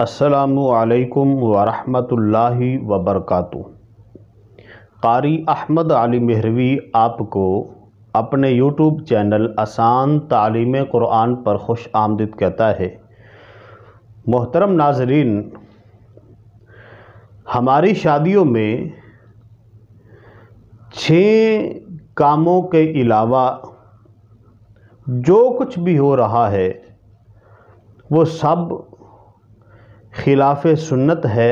असलकम वरहमतुल्लाहि वबरकू कारी अहमद अली महरवी आपको अपने यूट्यूब चैनल आसान तालीम क़ुरान पर खुश आमदद कहता है मोहतरम नाजरीन हमारी शादियों में छः कामों के अलावा जो कुछ भी हो रहा है वो सब खिलाफ सुन्नत है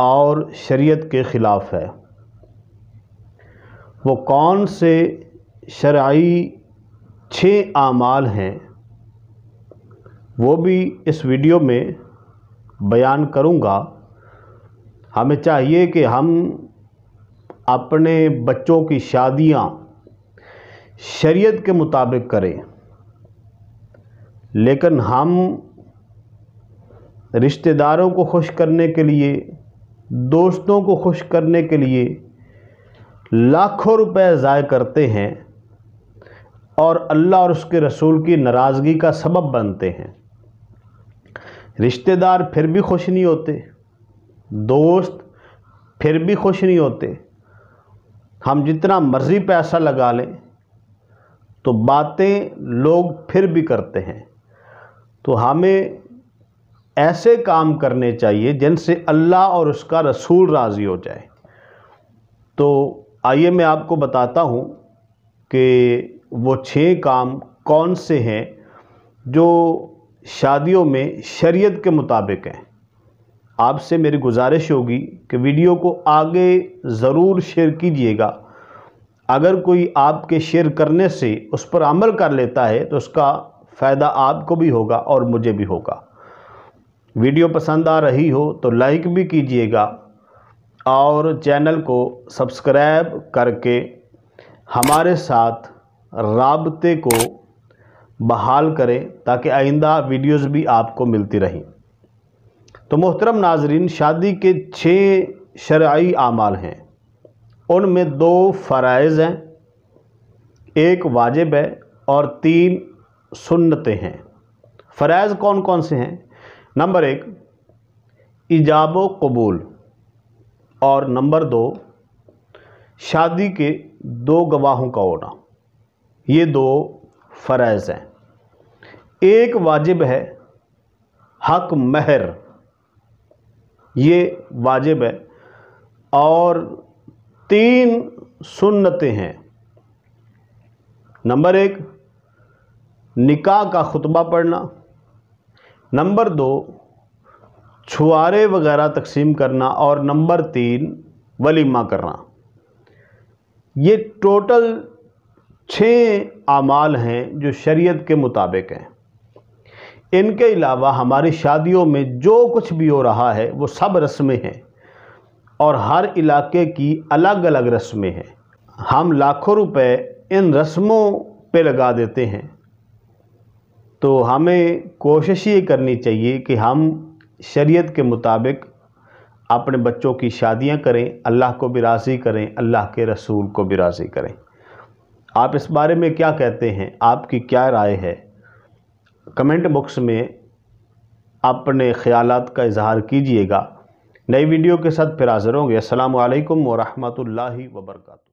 और शरीयत के ख़िलाफ़ है वो कौन से शराई छः आमाल हैं वो भी इस वीडियो में बयान करूँगा हमें चाहिए कि हम अपने बच्चों की शादियाँ शरीयत के मुताबिक करें लेकिन हम रिश्तेदारों को खुश करने के लिए दोस्तों को खुश करने के लिए लाखों रुपए ज़ाय करते हैं और अल्लाह और उसके रसूल की नाराज़गी का सबब बनते हैं रिश्तेदार फिर भी खुश नहीं होते दोस्त फिर भी खुश नहीं होते हम जितना मर्ज़ी पैसा लगा लें तो बातें लोग फिर भी करते हैं तो हमें ऐसे काम करने चाहिए जिनसे अल्लाह और उसका रसूल राज़ी हो जाए तो आइए मैं आपको बताता हूँ कि वो छः काम कौन से हैं जो शादियों में शरीयत के मुताबिक हैं आपसे मेरी गुजारिश होगी कि वीडियो को आगे ज़रूर शेयर कीजिएगा अगर कोई आपके शेयर करने से उस पर अमल कर लेता है तो उसका फ़ायदा आपको भी होगा और मुझे भी होगा वीडियो पसंद आ रही हो तो लाइक भी कीजिएगा और चैनल को सब्सक्राइब करके हमारे साथ रबते को बहाल करें ताकि आइंदा वीडियोस भी आपको मिलती रहें तो मोहतरम नाजरीन शादी के छः शर्य आमाल हैं उनमें दो फ़रज़ हैं एक वाजिब है और तीन सुन्नतें हैं फ़रज़ कौन कौन से हैं नंबर एक इजाब कबूल और नंबर दो शादी के दो गवाहों का होना ये दो फ़रज़ हैं एक वाजिब है हक महर ये वाजिब है और तीन सुन्नतें हैं नंबर एक निकाह का खुतबा पढ़ना नंबर दो छुआरे वगैरह तकसीम करना और नंबर तीन वलीमा करना ये टोटल छः आमाल हैं जो शरीयत के मुताबिक हैं इनके अलावा हमारी शादियों में जो कुछ भी हो रहा है वो सब रस्में हैं और हर इलाके की अलग अलग रस्में हैं हम लाखों रुपए इन रस्मों पे लगा देते हैं तो हमें कोशिश ये करनी चाहिए कि हम शरीयत के मुताबिक अपने बच्चों की शादियां करें अल्लाह को भी राज़ी करें अल्लाह के रसूल को भी राज़ी करें आप इस बारे में क्या कहते हैं आपकी क्या राय है कमेंट बॉक्स में अपने ख्याल का इजहार कीजिएगा नई वीडियो के साथ फिर हाज़िर होंगे असल वरहमल वर्का